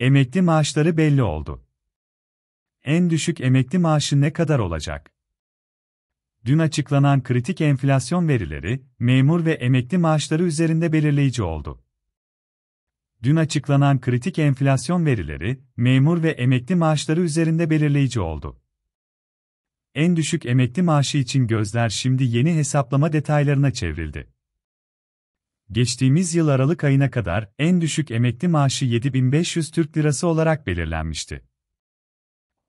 Emekli maaşları belli oldu. En düşük emekli maaşı ne kadar olacak? Dün açıklanan kritik enflasyon verileri, memur ve emekli maaşları üzerinde belirleyici oldu. Dün açıklanan kritik enflasyon verileri, memur ve emekli maaşları üzerinde belirleyici oldu. En düşük emekli maaşı için gözler şimdi yeni hesaplama detaylarına çevrildi geçtiğimiz yıl Aralık ayına kadar en düşük emekli maaşı 7500 Türk Lirası olarak belirlenmişti.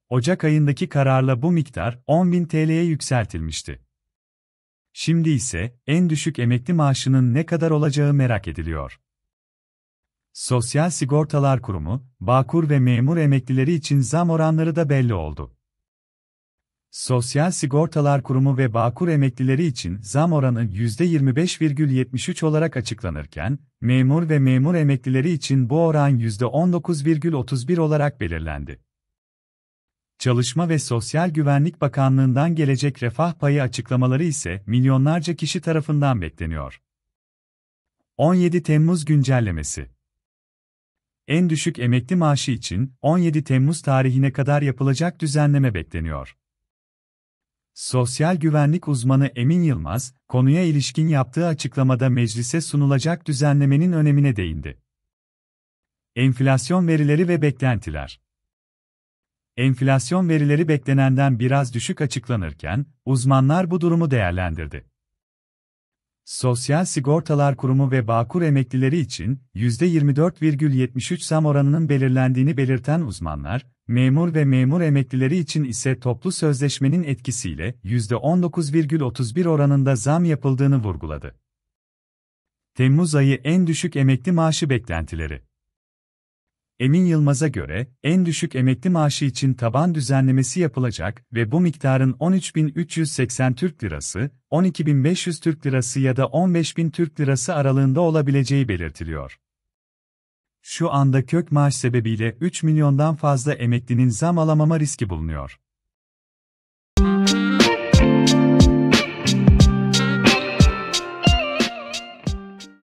Ocak ayındaki kararla bu miktar 10.000 TL'ye yükseltilmişti. Şimdi ise en düşük emekli maaşının ne kadar olacağı merak ediliyor. Sosyal Sigortalar Kurumu, Bağkur ve memur emeklileri için zam oranları da belli oldu. Sosyal Sigortalar Kurumu ve Bağkur emeklileri için zam oranı %25,73 olarak açıklanırken, memur ve memur emeklileri için bu oran %19,31 olarak belirlendi. Çalışma ve Sosyal Güvenlik Bakanlığı'ndan gelecek refah payı açıklamaları ise milyonlarca kişi tarafından bekleniyor. 17 Temmuz güncellemesi en düşük emekli maaşı için 17 Temmuz tarihine kadar yapılacak düzenleme bekleniyor. Sosyal güvenlik uzmanı Emin Yılmaz, konuya ilişkin yaptığı açıklamada meclise sunulacak düzenlemenin önemine değindi. Enflasyon verileri ve beklentiler Enflasyon verileri beklenenden biraz düşük açıklanırken, uzmanlar bu durumu değerlendirdi. Sosyal Sigortalar Kurumu ve Bağkur emeklileri için %24,73 zam oranının belirlendiğini belirten uzmanlar, memur ve memur emeklileri için ise toplu sözleşmenin etkisiyle %19,31 oranında zam yapıldığını vurguladı. Temmuz ayı en düşük emekli maaşı beklentileri Emin Yılmaz'a göre, en düşük emekli maaşı için taban düzenlemesi yapılacak ve bu miktarın 13.380 Türk Lirası, 12.500 Türk Lirası ya da 15.000 Türk Lirası aralığında olabileceği belirtiliyor. Şu anda kök maaş sebebiyle 3 milyondan fazla emeklinin zam alamama riski bulunuyor.